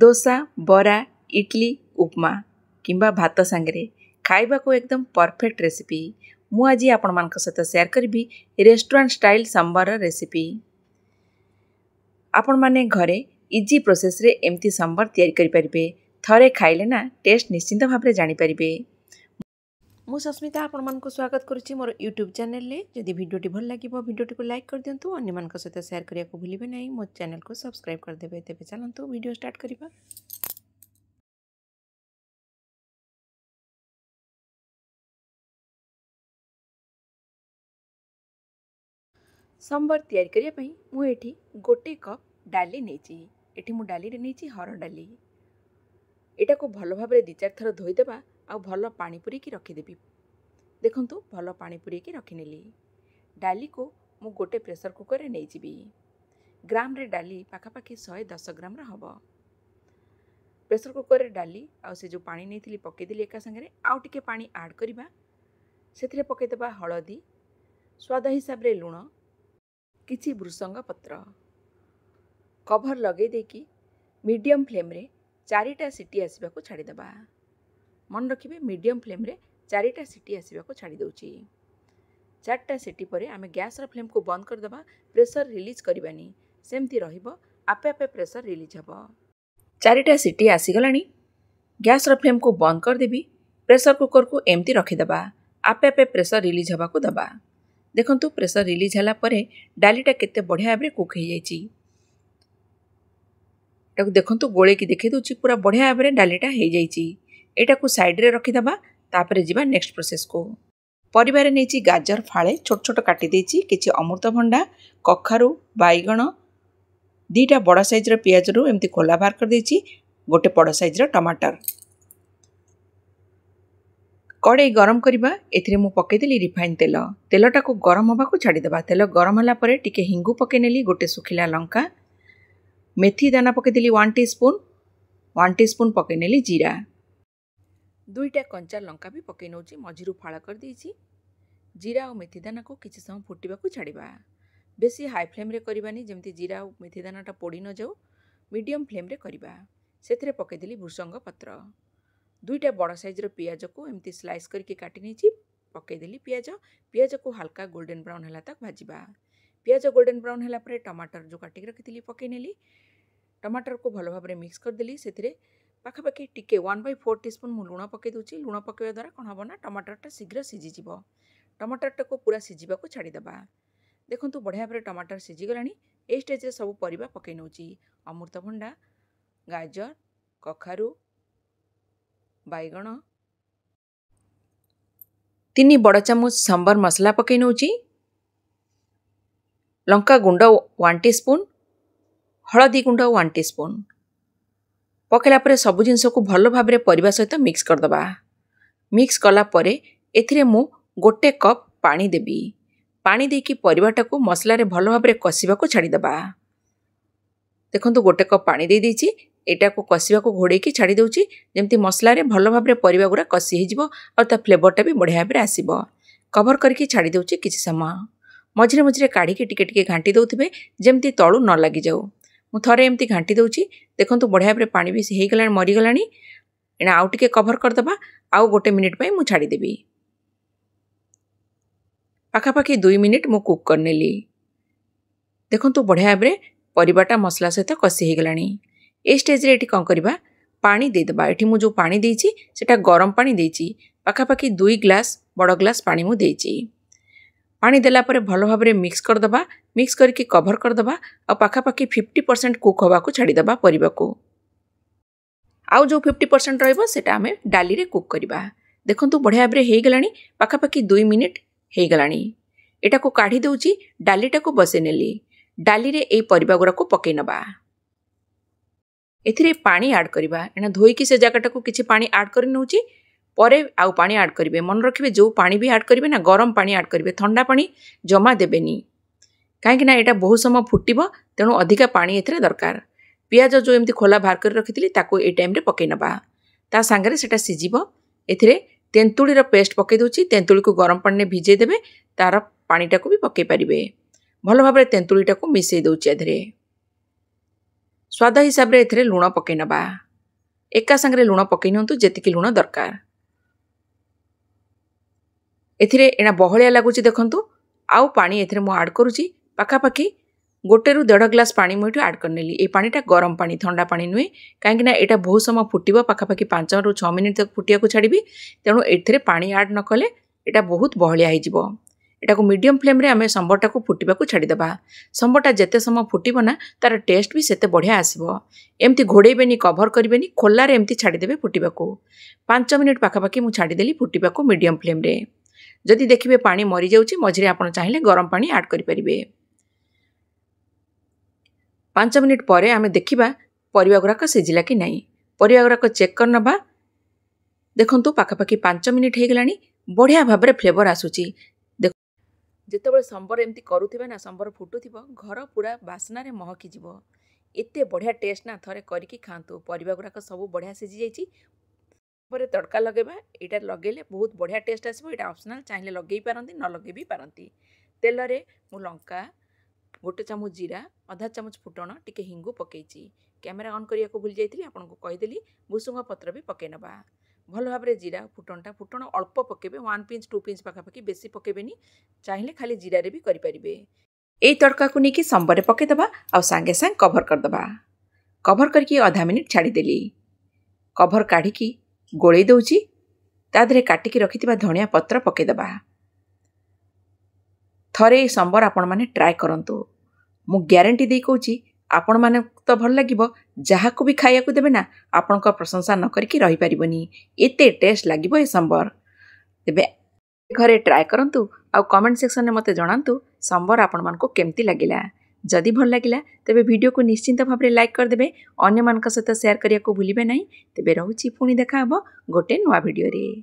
ଦୋସା ବରା ଇଡ଼୍ଲି ଉପମା କିମ୍ବା ଭାତ ସାଙ୍ଗରେ ଖାଇବାକୁ ଏକଦମ ପରଫେକ୍ଟ ରେସିପି ମୁଁ ଆଜି ଆପଣମାନଙ୍କ ସହିତ ସେୟାର କରିବି ରେଷ୍ଟୁରାଣ୍ଟ ଷ୍ଟାଇଲ୍ ସମ୍ବରର ରେସିପି ଆପଣମାନେ ଘରେ ଇଜି ପ୍ରୋସେସ୍ରେ ଏମିତି ସମ୍ବର ତିଆରି କରିପାରିବେ ଥରେ ଖାଇଲେ ନା ଟେଷ୍ଟ ନିଶ୍ଚିନ୍ତ ଭାବରେ ଜାଣିପାରିବେ ମୁଁ ସସ୍ମିତା ଆପଣମାନଙ୍କୁ ସ୍ୱାଗତ କରୁଛି ମୋର ୟୁଟ୍ୟୁବ୍ ଚ୍ୟାନେଲରେ ଯଦି ଭିଡ଼ିଓଟି ଭଲ ଲାଗିବ ଭିଡ଼ିଓଟିକୁ ଲାଇକ୍ କରିଦିଅନ୍ତୁ ଅନ୍ୟମାନଙ୍କ ସହିତ ସେୟାର କରିବାକୁ ଭୁଲିବେ ନାହିଁ ମୋ ଚ୍ୟାନେଲକୁ ସବସ୍କ୍ରାଇବ୍ କରିଦେବେ ତେବେ ଚାଲନ୍ତୁ ଭିଡ଼ିଓ ଷ୍ଟାର୍ଟ କରିବା ସମ୍ବର ତିଆରି କରିବା ପାଇଁ ମୁଁ ଏଠି ଗୋଟେ କପ୍ ଡାଲି ନେଇଛି ଏଠି ମୁଁ ଡାଲିରେ ନେଇଛି ହରଡ଼ ଡାଲି ଏଟାକୁ ଭଲ ଭାବରେ ଦୁଇ ଚାରି ଥର ଧୋଇଦେବା आल पा पूरे रखीदेवि देखु भल पा पूरे रखने डाली को मुझे गोटे प्रेसर कुकर में नहीं जी ग्राम रे डाली पखापाखि शहे दस ग्राम रब प्रेसर कुकर डाली आज पा नहीं पकईदेली एका सांगे आउटे पा आड करवा पकईदे हलदी स्वाद हिसाब से लुण किसी भृसंग पत्र कभर लगे मीडियम फ्लेम चारिटा सीटी आसवाक छाड़देबा ମନେ ରଖିବେ ମିଡ଼ିୟମ୍ ଫ୍ଲେମ୍ରେ ଚାରିଟା ସିଟି ଆସିବାକୁ ଛାଡ଼ି ଦେଉଛି ଚାରିଟା ସିଟି ପରେ ଆମେ ଗ୍ୟାସ୍ର ଫ୍ଲେମ୍କୁ ବନ୍ଦ କରିଦେବା ପ୍ରେସର୍ ରିଲିଜ୍ କରିବାନି ସେମିତି ରହିବ ଆପେ ଆପେ ପ୍ରେସର୍ ରିଲିଜ୍ ହେବ ଚାରିଟା ସିଟି ଆସିଗଲାଣି ଗ୍ୟାସ୍ର ଫ୍ଲେମ୍କୁ ବନ୍ଦ କରିଦେବି ପ୍ରେସର୍ କୁକର୍କୁ ଏମିତି ରଖିଦେବା ଆପେ ଆପେ ପ୍ରେସର୍ ରିଲିଜ୍ ହେବାକୁ ଦେବା ଦେଖନ୍ତୁ ପ୍ରେସର୍ ରିଲିଜ୍ ହେଲା ପରେ ଡାଲିଟା କେତେ ବଢ଼ିଆ ଭାବରେ କୁକ୍ ହୋଇଯାଇଛି ତାକୁ ଦେଖନ୍ତୁ ଗୋଳେଇକି ଦେଖେଇ ଦେଉଛି ପୁରା ବଢ଼ିଆ ଭାବରେ ଡାଲିଟା ହୋଇଯାଇଛି ଏଇଟାକୁ ସାଇଡ଼୍ରେ ରଖିଦେବା ତାପରେ ଯିବା ନେକ୍ସଟ ପ୍ରୋସେସ୍କୁ ପରିବାରେ ନେଇଛି ଗାଜର ଫାଳେ ଛୋଟ ଛୋଟ କାଟିଦେଇଛି କିଛି ଅମୃତଭଣ୍ଡା କଖାରୁ ବାଇଗଣ ଦୁଇଟା ବଡ଼ ସାଇଜ୍ର ପିଆଜରୁ ଏମିତି ଖୋଲା ବାହାର କରିଦେଇଛି ଗୋଟେ ବଡ଼ ସାଇଜ୍ର ଟମାଟର କଡ଼େଇ ଗରମ କରିବା ଏଥିରେ ମୁଁ ପକାଇଦେଲି ରିଫାଇନ୍ ତେଲ ତେଲଟାକୁ ଗରମ ହେବାକୁ ଛାଡ଼ିଦେବା ତେଲ ଗରମ ହେଲା ପରେ ଟିକେ ହିଙ୍ଗୁ ପକାଇ ନେଲି ଗୋଟେ ଶୁଖିଲା ଲଙ୍କା ମେଥି ଦାନା ପକାଇଦେଲି one teaspoon one teaspoon ପକାଇ ନେଲି ଜିରା ଦୁଇଟା କଞ୍ଚା ଲଙ୍କା ବି ପକାଇ ନେଉଛି ମଝିରୁ ଫାଳ କରିଦେଇଛି ଜିରା ଆଉ ମେଥି ଦାନାକୁ କିଛି ସମୟ ଫୁଟିବାକୁ ଛାଡ଼ିବା ବେଶୀ ହାଇ ଫ୍ଲେମ୍ରେ କରିବାନି ଯେମିତି ଜିରା ଆଉ ମେଥି ଦାନାଟା ପୋଡ଼ି ନଯାଉ ମିଡ଼ିୟମ୍ ଫ୍ଲେମ୍ରେ କରିବା ସେଥିରେ ପକାଇଦେଲି ଭୃସଙ୍ଗ ପତ୍ର ଦୁଇଟା ବଡ଼ ସାଇଜ୍ର ପିଆଜକୁ ଏମିତି ସ୍ଲାଇସ୍ କରିକି କାଟି ନେଇଛି ପକାଇଦେଲି ପିଆଜ ପିଆଜକୁ ହାଲକା ଗୋଲ୍ଡେନ୍ ବ୍ରାଉନ୍ ହେଲା ତାକୁ ଭାଜିବା ପିଆଜ ଗୋଲ୍ଡେନ୍ ବ୍ରାଉନ୍ ହେଲା ପରେ ଟମାଟର ଯେଉଁ କାଟିକି ରଖିଥିଲି ପକାଇ ନେଲି ଟମାଟରକୁ ଭଲ ଭାବରେ ମିକ୍ସ କରିଦେଲି ସେଥିରେ ପାଖାପାଖି ଟିକେ ୱାନ୍ ବାଇ ଫୋର୍ ଟିସ୍ପୁନ୍ ମୁଁ ଲୁଣ ପକାଇ ଦେଉଛି ଲୁଣ ପକାଇବା ଦ୍ୱାରା କ'ଣ ହେବ ନା ଟମାଟରଟା ଶୀଘ୍ର ସିଝିଯିବ ଟମାଟରଟାକୁ ପୁରା ସିଝିବାକୁ ଛାଡ଼ିଦେବା ଦେଖନ୍ତୁ ବଢ଼ିଆ ଭାବରେ ଟମାଟର ସିଝିଗଲାଣି ଏଇ ଷ୍ଟେଜ୍ରେ ସବୁ ପରିବା ପକାଇ ନେଉଛି ଅମୃତଭଣ୍ଡା ଗାଜର କଖାରୁ ବାଇଗଣ ତିନି ବଡ଼ ଚାମଚ ସମ୍ବର ମସଲା ପକାଇ ନେଉଛି ଲଙ୍କା ଗୁଣ୍ଡ ୱାନ୍ ଟିସ୍ପୁନ୍ ହଳଦୀ ଗୁଣ୍ଡ ୱାନ୍ ଟିସ୍ପୁନ୍ ପକାଇଲା ପରେ ସବୁ ଜିନିଷକୁ ଭଲ ଭାବରେ ପରିବା ସହିତ ମିକ୍ସ କରିଦେବା ମିକ୍ସ କଲା ପରେ ଏଥିରେ ମୁଁ ଗୋଟେ କପ୍ ପାଣି ଦେବି ପାଣି ଦେଇକି ପରିବାଟାକୁ ମସଲାରେ ଭଲ ଭାବରେ କଷିବାକୁ ଛାଡ଼ିଦେବା ଦେଖନ୍ତୁ ଗୋଟେ କପ୍ ପାଣି ଦେଇ ଦେଇଛି ଏଇଟାକୁ କଷିବାକୁ ଘୋଡ଼େଇକି ଛାଡ଼ିଦେଉଛି ଯେମିତି ମସଲାରେ ଭଲ ଭାବରେ ପରିବା ଗୁଡ଼ା କଷି ହେଇଯିବ ଆଉ ତା ଫ୍ଲେଭରଟା ବି ବଢ଼ିଆ ଭାବରେ ଆସିବ କଭର୍ କରିକି ଛାଡ଼ିଦେଉଛି କିଛି ସମୟ ମଝିରେ ମଝିରେ କାଢ଼ିକି ଟିକେ ଟିକେ ଘାଣ୍ଟି ଦେଉଥିବେ ଯେମିତି ତଳୁ ନ ଲାଗିଯାଉ ମୁଁ ଥରେ ଏମିତି ଘାଣ୍ଟି ଦେଉଛି ଦେଖନ୍ତୁ ବଢ଼ିଆ ଭାବରେ ପାଣି ବି ହେଇଗଲାଣି ମରିଗଲାଣି ଏଣେ ଆଉ ଟିକେ କଭର୍ କରିଦେବା ଆଉ ଗୋଟେ ମିନିଟ୍ ପାଇଁ ମୁଁ ଛାଡ଼ିଦେବି ପାଖାପାଖି ଦୁଇ ମିନିଟ୍ ମୁଁ କୁକ୍ କରିନେଲି ଦେଖନ୍ତୁ ବଢ଼ିଆ ଭାବରେ ପରିବାଟା ମସଲା ସହିତ କଷି ହେଇଗଲାଣି ଏ ଷ୍ଟେଜ୍ରେ ଏଠି କ'ଣ କରିବା ପାଣି ଦେଇଦେବା ଏଠି ମୁଁ ଯେଉଁ ପାଣି ଦେଇଛି ସେଇଟା ଗରମ ପାଣି ଦେଇଛି ପାଖାପାଖି ଦୁଇ ଗ୍ଲାସ୍ ବଡ଼ ଗ୍ଲାସ୍ ପାଣି ମୁଁ ଦେଇଛି ପାଣି ଦେଲା ପରେ ଭଲ ଭାବରେ ମିକ୍ସ କରିଦେବା ମିକ୍ସ କରିକି କଭର କରିଦେବା ଆଉ ପାଖାପାଖି ଫିଫ୍ଟି ପରସେଣ୍ଟ କୁକ୍ ହେବାକୁ ଛାଡ଼ିଦେବା ପରିବାକୁ ଆଉ ଯେଉଁ ଫିଫ୍ଟି ପରସେଣ୍ଟ ରହିବ ସେଇଟା ଆମେ ଡାଲିରେ କୁକ୍ କରିବା ଦେଖନ୍ତୁ ବଢ଼ିଆ ଭାବରେ ହୋଇଗଲାଣି ପାଖାପାଖି ଦୁଇ ମିନିଟ୍ ହେଇଗଲାଣି ଏଟାକୁ କାଢ଼ି ଦେଉଛି ଡାଲିଟାକୁ ବସେଇ ନେଲି ଡାଲିରେ ଏଇ ପରିବା ଗୁଡ଼ାକୁ ପକେଇ ନେବା ଏଥିରେ ପାଣି ଆଡ଼୍ କରିବା ଏଣେ ଧୋଇକି ସେ ଜାଗାଟାକୁ କିଛି ପାଣି ଆଡ଼୍ କରି ନେଉଛି ପରେ ଆଉ ପାଣି ଆଡ଼୍ କରିବେ ମନେ ରଖିବେ ଯେଉଁ ପାଣି ବି ଆଡ଼୍ କରିବେ ନା ଗରମ ପାଣି ଆଡ଼୍ କରିବେ ଥଣ୍ଡା ପାଣି ଜମା ଦେବେନି କାହିଁକିନା ଏଇଟା ବହୁତ ସମୟ ଫୁଟିବ ତେଣୁ ଅଧିକା ପାଣି ଏଥିରେ ଦରକାର ପିଆଜ ଯେଉଁ ଏମିତି ଖୋଲା ବାହାର କରି ରଖିଥିଲି ତାକୁ ଏଇ ଟାଇମ୍ରେ ପକାଇ ନେବା ତା ସାଙ୍ଗରେ ସେଇଟା ସିଝିବ ଏଥିରେ ତେନ୍ତୁଳିର ପେଷ୍ଟ ପକାଇ ଦେଉଛି ତେନ୍ତୁଳିକୁ ଗରମ ପାଣିରେ ଭିଜେଇ ଦେବେ ତା'ର ପାଣିଟାକୁ ବି ପକାଇ ପାରିବେ ଭଲ ଭାବରେ ତେନ୍ତୁଳିଟାକୁ ମିଶାଇ ଦେଉଛି ଏଥିରେ ସ୍ୱାଦ ହିସାବରେ ଏଥିରେ ଲୁଣ ପକାଇ ନେବା ଏକା ସାଙ୍ଗରେ ଲୁଣ ପକାଇ ନିଅନ୍ତୁ ଯେତିକି ଲୁଣ ଦରକାର ଏଥିରେ ଏଣା ବହଳିଆ ଲାଗୁଛି ଦେଖନ୍ତୁ ଆଉ ପାଣି ଏଥିରେ ମୁଁ ଆଡ଼୍ କରୁଛି ପାଖାପାଖି ଗୋଟେରୁ ଦେଢ଼ ଗ୍ଲାସ୍ ପାଣି ମୁଁ ଏଠୁ ଆଡ଼୍ କରିନେଲି ଏଇ ପାଣିଟା ଗରମ ପାଣି ଥଣ୍ଡା ପାଣି ନୁହେଁ କାହିଁକିନା ଏଇଟା ବହୁତ ସମୟ ଫୁଟିବ ପାଖାପାଖି ପାଞ୍ଚରୁ ଛଅ ମିନିଟ୍ ତକ ଫୁଟିବାକୁ ଛାଡ଼ିବି ତେଣୁ ଏଥିରେ ପାଣି ଆଡ଼୍ ନକଲେ ଏଇଟା ବହୁତ ବହଳିଆ ହେଇଯିବ ଏଇଟାକୁ ମିଡ଼ିୟମ୍ ଫ୍ଲେମ୍ରେ ଆମେ ସମ୍ବରଟାକୁ ଫୁଟିବାକୁ ଛାଡ଼ିଦେବା ସମ୍ବରଟା ଯେତେ ସମୟ ଫୁଟିବ ନା ତା'ର ଟେଷ୍ଟ ବି ସେତେ ବଢ଼ିଆ ଆସିବ ଏମିତି ଘୋଡ଼େଇବେନି କଭର୍ କରିବେନି ଖୋଲାରେ ଏମିତି ଛାଡ଼ିଦେବେ ଫୁଟିବାକୁ ପାଞ୍ଚ ମିନିଟ୍ ପାଖାପାଖି ମୁଁ ଛାଡ଼ିଦେଲି ଫୁଟିବାକୁ ମିଡ଼ିୟମ୍ ଫ୍ଲେମ୍ରେ ଯଦି ଦେଖିବେ ପାଣି ମରିଯାଉଛି ମଝିରେ ଆପଣ ଚାହିଁଲେ ଗରମ ପାଣି ଆଡ଼୍ କରିପାରିବେ ପାଞ୍ଚ ମିନିଟ୍ ପରେ ଆମେ ଦେଖିବା ପରିବା ଗୁଡ଼ାକ ସିଝିଲା କି ନାହିଁ ପରିବା ଗୁଡ଼ାକ ଚେକ୍ କରିନେବା ଦେଖନ୍ତୁ ପାଖାପାଖି ପାଞ୍ଚ ମିନିଟ୍ ହୋଇଗଲାଣି ବଢ଼ିଆ ଭାବରେ ଫ୍ଲେଭର ଆସୁଛି ଦେଖ ଯେତେବେଳେ ସମ୍ବର ଏମିତି କରୁଥିବେ ନା ସମ୍ବର ଫୁଟୁଥିବ ଘର ପୁରା ବାସ୍ନାରେ ମହକିଯିବ ଏତେ ବଢ଼ିଆ ଟେଷ୍ଟ ନା ଥରେ କରିକି ଖାଆନ୍ତୁ ପରିବା ଗୁଡ଼ାକ ସବୁ ବଢ଼ିଆ ସିଝିଯାଇଛି ପରେ ତଡ଼କା ଲଗାଇବା ଏଇଟା ଲଗାଇଲେ ବହୁତ ବଢ଼ିଆ ଟେଷ୍ଟ ଆସିବ ଏଇଟା ଅପସନାଲ୍ ଚାହିଁଲେ ଲଗାଇ ପାରନ୍ତି ନ ଲଗାଇ ବି ପାରନ୍ତି ତେଲରେ ମୁଁ ଲଙ୍କା ଗୋଟେ ଚାମଚ ଜିରା ଅଧା ଚାମଚ ଫୁଟଣ ଟିକେ ହିଙ୍ଗୁ ପକାଇଛି କ୍ୟାମେରା ଅନ୍ କରିବାକୁ ଭୁଲି ଯାଇଥିଲି ଆପଣଙ୍କୁ କହିଦେଲି ଭୁସୁଙ୍ଗ ପତ୍ର ବି ପକାଇ ନେବା ଭଲ ଭାବରେ ଜିରା ଫୁଟଣଟା ଫୁଟଣ ଅଳ୍ପ ପକାଇବେ ୱାନ୍ ପିଞ୍ଚ ଟୁ ପିଞ୍ଚ ପାଖାପାଖି ବେଶୀ ପକାଇବେନି ଚାହିଁଲେ ଖାଲି ଜିରାରେ ବି କରିପାରିବେ ଏଇ ତଡ଼କାକୁ ନେଇକି ସମ୍ବରେ ପକାଇଦେବା ଆଉ ସାଙ୍ଗେ ସାଙ୍ଗେ କଭର କରିଦେବା କଭର କରିକି ଅଧା ମିନିଟ୍ ଛାଡ଼ିଦେଲି କଭର କାଢ଼ିକି ଗୋଳେଇ ଦେଉଛି ତା ଦେହରେ କାଟିକି ରଖିଥିବା ଧଣିଆ ପତ୍ର ପକାଇଦେବା ଥରେ ଏ ସମ୍ବର ଆପଣମାନେ ଟ୍ରାଏ କରନ୍ତୁ ମୁଁ ଗ୍ୟାରେଣ୍ଟି ଦେଇ କହୁଛି ଆପଣମାନଙ୍କୁ ତ ଭଲ ଲାଗିବ ଯାହାକୁ ବି ଖାଇବାକୁ ଦେବେ ନା ଆପଣଙ୍କ ପ୍ରଶଂସା ନ କରିକି ରହିପାରିବନି ଏତେ ଟେଷ୍ଟ ଲାଗିବ ଏ ସମ୍ବର ତେବେ ଘରେ ଟ୍ରାଏ କରନ୍ତୁ ଆଉ କମେଣ୍ଟ ସେକ୍ସନରେ ମୋତେ ଜଣାନ୍ତୁ ସମ୍ବର ଆପଣମାନଙ୍କୁ କେମିତି ଲାଗିଲା जदि भल लगा तेज भिडियो को निश्चिंत भाव में लाइक करदे अन्य सहित सेयार करने को भूलें ना तेज रोचे पुणी देखा गोटे नुआ भिडियो